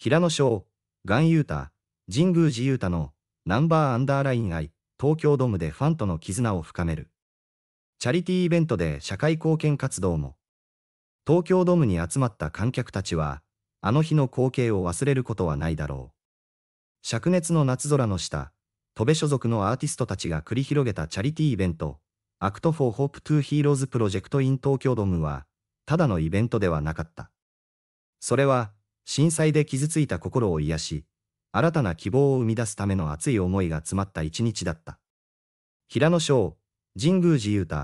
平野翔、ガンユータ、神宮寺ユータのナンバーアンダーライン愛、東京ドームでファンとの絆を深める。チャリティーイベントで社会貢献活動も。東京ドームに集まった観客たちは、あの日の光景を忘れることはないだろう。灼熱の夏空の下、戸部所属のアーティストたちが繰り広げたチャリティーイベント、アクトフォーホープトゥーヒーローズプロジェクトイン東京ドームは、ただのイベントではなかった。それは、震災で傷ついた心を癒し、新たな希望を生み出すための熱い思いが詰まった一日だった。平野翔、神宮寺雄太、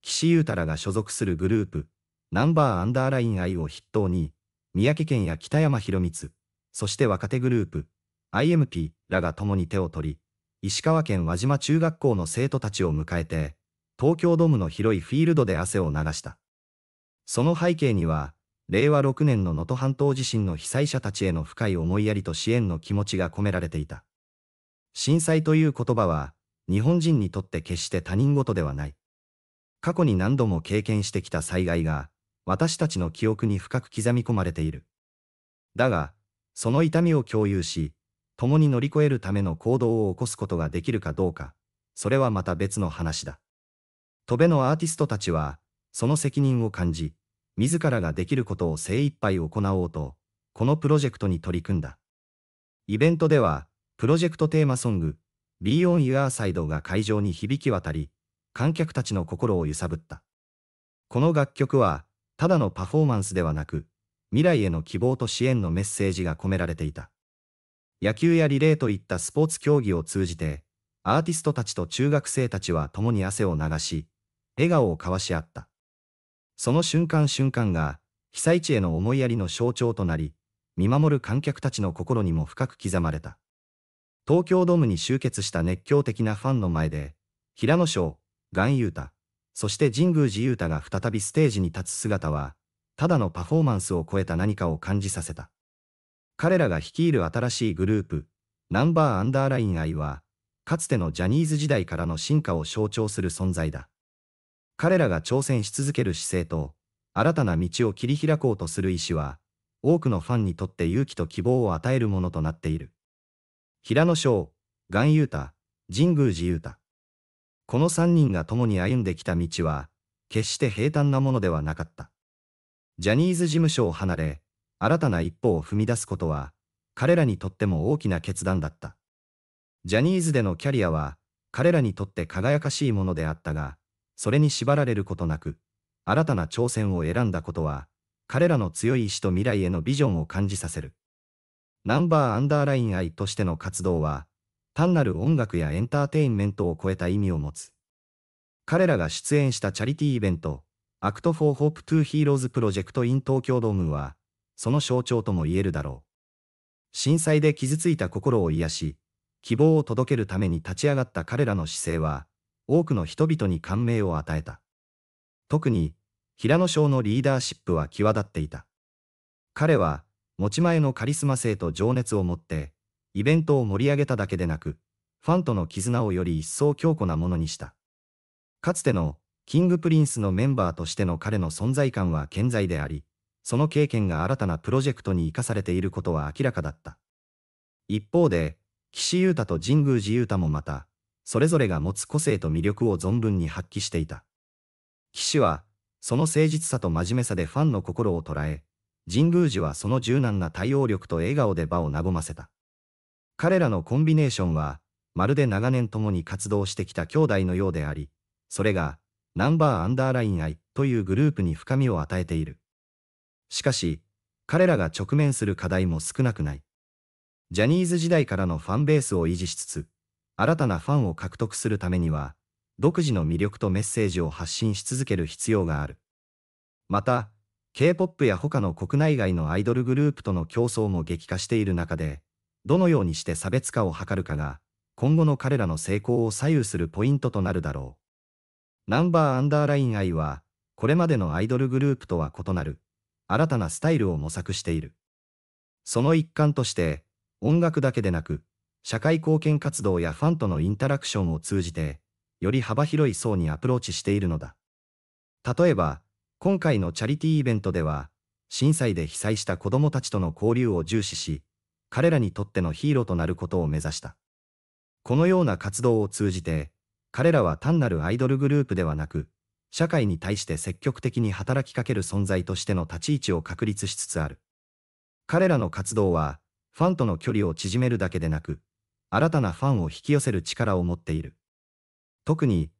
岸優太らが所属するグループ、ナンバーアンダーライン愛を筆頭に、三宅県や北山博光、そして若手グループ、IMP らが共に手を取り、石川県輪島中学校の生徒たちを迎えて、東京ドームの広いフィールドで汗を流した。その背景には、令和6年の能登半島地震の被災者たちへの深い思いやりと支援の気持ちが込められていた。震災という言葉は、日本人にとって決して他人事ではない。過去に何度も経験してきた災害が、私たちの記憶に深く刻み込まれている。だが、その痛みを共有し、共に乗り越えるための行動を起こすことができるかどうか、それはまた別の話だ。戸辺のアーティストたちは、その責任を感じ、自らができることを精一杯行おうと、このプロジェクトに取り組んだ。イベントでは、プロジェクトテーマソング、Be On Your Side が会場に響き渡り、観客たちの心を揺さぶった。この楽曲は、ただのパフォーマンスではなく、未来への希望と支援のメッセージが込められていた。野球やリレーといったスポーツ競技を通じて、アーティストたちと中学生たちは共に汗を流し、笑顔を交わし合った。その瞬間瞬間が、被災地への思いやりの象徴となり、見守る観客たちの心にも深く刻まれた。東京ドームに集結した熱狂的なファンの前で、平野翔、岩優太、そして神宮寺優太が再びステージに立つ姿は、ただのパフォーマンスを超えた何かを感じさせた。彼らが率いる新しいグループ、ナンバーアンダーライン愛は、かつてのジャニーズ時代からの進化を象徴する存在だ。彼らが挑戦し続ける姿勢と、新たな道を切り開こうとする意志は、多くのファンにとって勇気と希望を与えるものとなっている。平野翔、岩優太、神宮寺優太。この3人が共に歩んできた道は、決して平坦なものではなかった。ジャニーズ事務所を離れ、新たな一歩を踏み出すことは、彼らにとっても大きな決断だった。ジャニーズでのキャリアは、彼らにとって輝かしいものであったが、それに縛られることなく、新たな挑戦を選んだことは、彼らの強い意志と未来へのビジョンを感じさせる。ナンバーアンダーライン愛としての活動は、単なる音楽やエンターテインメントを超えた意味を持つ。彼らが出演したチャリティーイベント、アクト・フォー・ホープ・トゥ・ヒーローズ・プロジェクト・イン・東京ドームは、その象徴とも言えるだろう。震災で傷ついた心を癒し、希望を届けるために立ち上がった彼らの姿勢は、多くの人々に感銘を与えた。特に、平野翔のリーダーシップは際立っていた。彼は、持ち前のカリスマ性と情熱を持って、イベントを盛り上げただけでなく、ファンとの絆をより一層強固なものにした。かつての、キングプリンスのメンバーとしての彼の存在感は健在であり、その経験が新たなプロジェクトに生かされていることは明らかだった。一方で、岸優太と神宮寺優太もまた、それぞれが持つ個性と魅力を存分に発揮していた。騎士は、その誠実さと真面目さでファンの心を捉え、神宮寺はその柔軟な対応力と笑顔で場を和ませた。彼らのコンビネーションは、まるで長年共に活動してきた兄弟のようであり、それが、ナンバーアンダーライン愛というグループに深みを与えている。しかし、彼らが直面する課題も少なくない。ジャニーズ時代からのファンベースを維持しつつ、新たなファンを獲得するためには、独自の魅力とメッセージを発信し続ける必要がある。また、K-POP や他の国内外のアイドルグループとの競争も激化している中で、どのようにして差別化を図るかが、今後の彼らの成功を左右するポイントとなるだろう。ナンバーアンダーライン I は、これまでのアイドルグループとは異なる、新たなスタイルを模索している。その一環として、音楽だけでなく、社会貢献活動やファンとのインタラクションを通じて、より幅広い層にアプローチしているのだ。例えば、今回のチャリティーイベントでは、震災で被災した子供たちとの交流を重視し、彼らにとってのヒーローとなることを目指した。このような活動を通じて、彼らは単なるアイドルグループではなく、社会に対して積極的に働きかける存在としての立ち位置を確立しつつある。彼らの活動は、ファンとの距離を縮めるだけでなく、新たなファンを引き寄せる力を持っている。特に、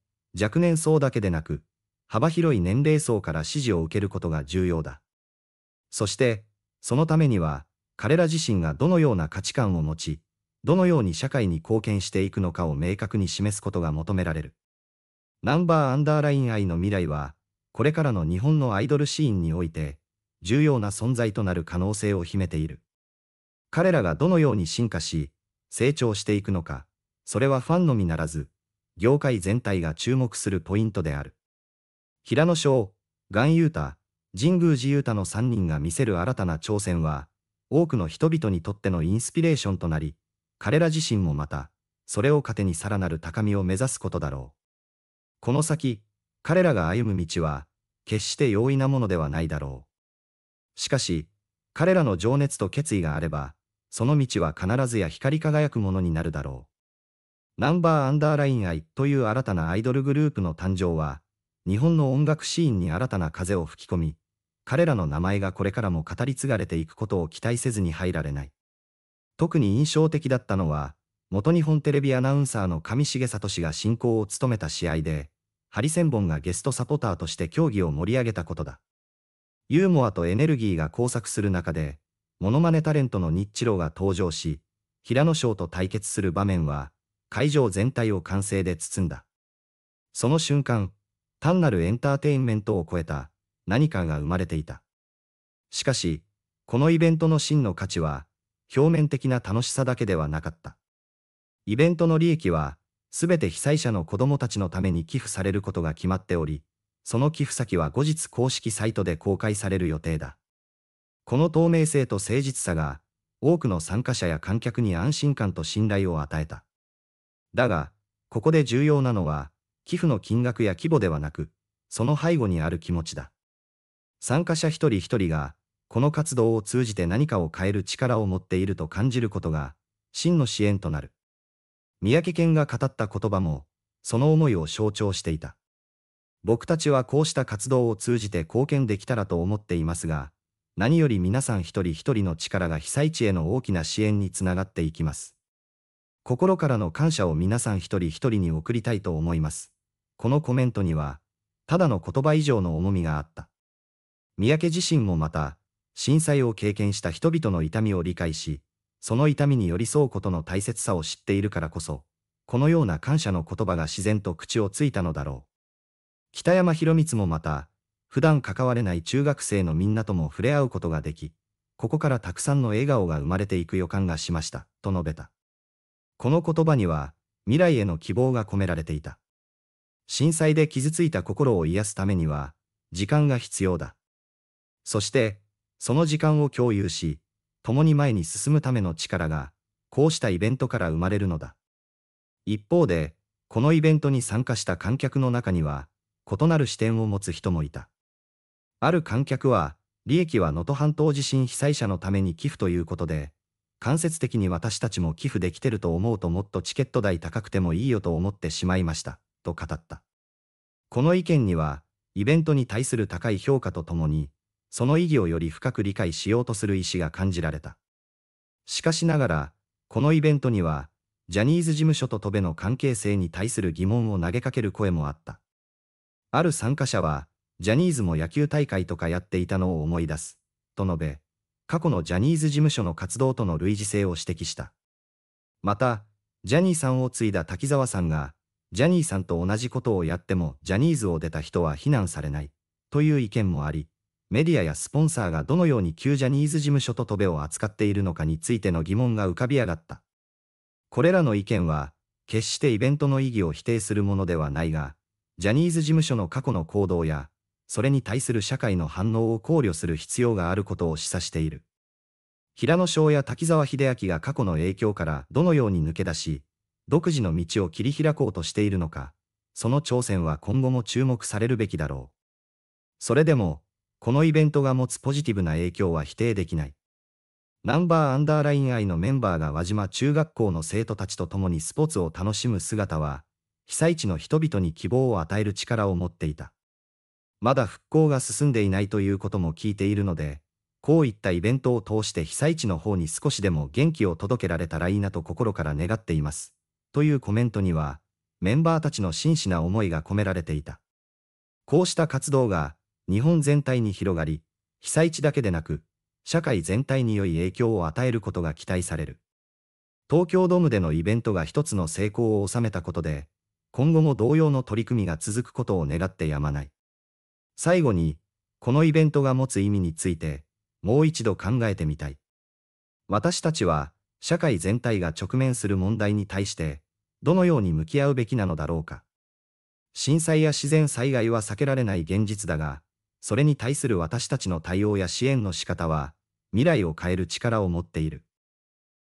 若年層だけでなく、幅広い年齢層から支持を受けることが重要だ。そして、そのためには、彼ら自身がどのような価値観を持ち、どのように社会に貢献していくのかを明確に示すことが求められる。ナンバーアンダーライン愛の未来は、これからの日本のアイドルシーンにおいて、重要な存在となる可能性を秘めている。彼らがどのように進化し、成長していくのか、それはファンのみならず、業界全体が注目するポイントである。平野翔、岩優太、神宮寺優太の3人が見せる新たな挑戦は、多くの人々にとってのインスピレーションとなり、彼ら自身もまた、それを糧にさらなる高みを目指すことだろう。この先、彼らが歩む道は、決して容易なものではないだろう。しかし、彼らの情熱と決意があれば、その道は必ずや光り輝くものになるだろう。ナンバーアンダーラインアイという新たなアイドルグループの誕生は、日本の音楽シーンに新たな風を吹き込み、彼らの名前がこれからも語り継がれていくことを期待せずに入られない。特に印象的だったのは、元日本テレビアナウンサーの上重聡が進行を務めた試合で、ハリセンボンがゲストサポーターとして競技を盛り上げたことだ。ユーモアとエネルギーが交錯する中で、モノマネタレントのニッチローが登場し、平野翔と対決する場面は、会場全体を歓声で包んだ。その瞬間、単なるエンターテインメントを超えた何かが生まれていた。しかし、このイベントの真の価値は、表面的な楽しさだけではなかった。イベントの利益は、すべて被災者の子供たちのために寄付されることが決まっており、その寄付先は後日公式サイトで公開される予定だ。この透明性と誠実さが、多くの参加者や観客に安心感と信頼を与えた。だが、ここで重要なのは、寄付の金額や規模ではなく、その背後にある気持ちだ。参加者一人一人が、この活動を通じて何かを変える力を持っていると感じることが、真の支援となる。三宅健が語った言葉も、その思いを象徴していた。僕たちはこうした活動を通じて貢献できたらと思っていますが、何より皆さん一人一人の力が被災地への大きな支援につながっていきます。心からの感謝を皆さん一人一人に送りたいと思います。このコメントには、ただの言葉以上の重みがあった。三宅自身もまた、震災を経験した人々の痛みを理解し、その痛みに寄り添うことの大切さを知っているからこそ、このような感謝の言葉が自然と口をついたのだろう。北山博光もまた、普段関われない中学生のみんなとも触れ合うことができ、ここからたくさんの笑顔が生まれていく予感がしました、と述べた。この言葉には、未来への希望が込められていた。震災で傷ついた心を癒すためには、時間が必要だ。そして、その時間を共有し、共に前に進むための力が、こうしたイベントから生まれるのだ。一方で、このイベントに参加した観客の中には、異なる視点を持つ人もいた。ある観客は、利益は能登半島地震被災者のために寄付ということで、間接的に私たちも寄付できてると思うともっとチケット代高くてもいいよと思ってしまいました、と語った。この意見には、イベントに対する高い評価とともに、その意義をより深く理解しようとする意思が感じられた。しかしながら、このイベントには、ジャニーズ事務所と戸部の関係性に対する疑問を投げかける声もあった。ある参加者は、ジャニーズも野球大会とかやっていたのを思い出す、と述べ、過去のジャニーズ事務所の活動との類似性を指摘した。また、ジャニーさんを継いだ滝沢さんが、ジャニーさんと同じことをやってもジャニーズを出た人は非難されない、という意見もあり、メディアやスポンサーがどのように旧ジャニーズ事務所と戸部を扱っているのかについての疑問が浮かび上がった。これらの意見は、決してイベントの意義を否定するものではないが、ジャニーズ事務所の過去の行動や、それに対する社会の反応を考慮する必要があることを示唆している。平野翔や滝沢秀明が過去の影響からどのように抜け出し、独自の道を切り開こうとしているのか、その挑戦は今後も注目されるべきだろう。それでも、このイベントが持つポジティブな影響は否定できない。ナンバーアンダーライン愛のメンバーが輪島中学校の生徒たちと共にスポーツを楽しむ姿は、被災地の人々に希望を与える力を持っていた。まだ復興が進んでいないということも聞いているので、こういったイベントを通して被災地の方に少しでも元気を届けられたらいいなと心から願っています。というコメントには、メンバーたちの真摯な思いが込められていた。こうした活動が、日本全体に広がり、被災地だけでなく、社会全体に良い影響を与えることが期待される。東京ドームでのイベントが一つの成功を収めたことで、今後も同様の取り組みが続くことを願ってやまない。最後に、このイベントが持つ意味について、もう一度考えてみたい。私たちは、社会全体が直面する問題に対して、どのように向き合うべきなのだろうか。震災や自然災害は避けられない現実だが、それに対する私たちの対応や支援の仕方は、未来を変える力を持っている。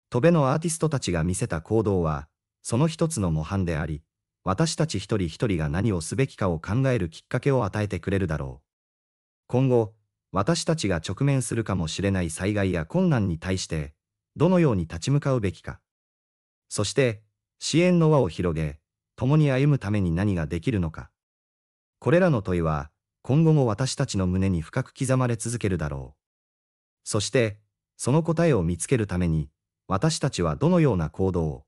戸辺のアーティストたちが見せた行動は、その一つの模範であり、私たち一人一人が何をすべきかを考えるきっかけを与えてくれるだろう。今後、私たちが直面するかもしれない災害や困難に対して、どのように立ち向かうべきか。そして、支援の輪を広げ、共に歩むために何ができるのか。これらの問いは、今後も私たちの胸に深く刻まれ続けるだろう。そして、その答えを見つけるために、私たちはどのような行動を、